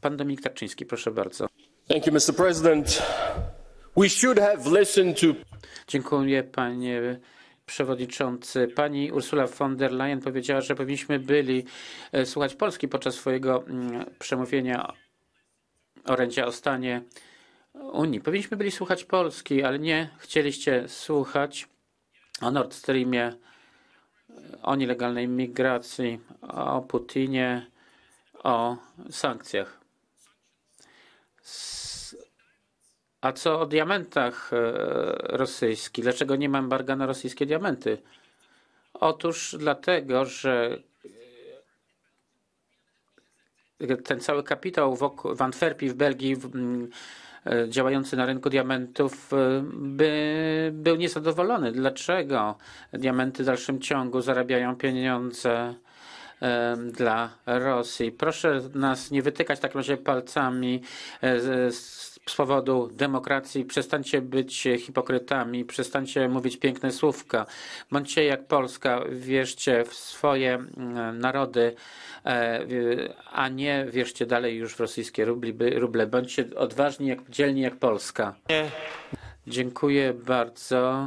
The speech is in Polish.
Pan Dominik Tarczyński, proszę bardzo. Thank you, Mr. President. We should have listened to... Dziękuję, panie przewodniczący. Pani Ursula von der Leyen powiedziała, że powinniśmy byli e, słuchać Polski podczas swojego mm, przemówienia orędzia o stanie Unii. Powinniśmy byli słuchać Polski, ale nie chcieliście słuchać o Nord Streamie, e, o nielegalnej migracji, o Putinie, o sankcjach. A co o diamentach e, rosyjskich? Dlaczego nie ma embarga na rosyjskie diamenty? Otóż dlatego, że e, ten cały kapitał w Antwerpii, w Belgii, e, działający na rynku diamentów, by był niezadowolony. Dlaczego diamenty w dalszym ciągu zarabiają pieniądze dla Rosji. Proszę nas nie wytykać takim razie palcami e, z powodu demokracji. Przestańcie być hipokrytami, przestańcie mówić piękne słówka. Bądźcie jak Polska, wierzcie w swoje narody, e, a nie wierzcie dalej już w rosyjskie ruble. Bądźcie odważni, jak dzielni jak Polska. Dziękuję bardzo.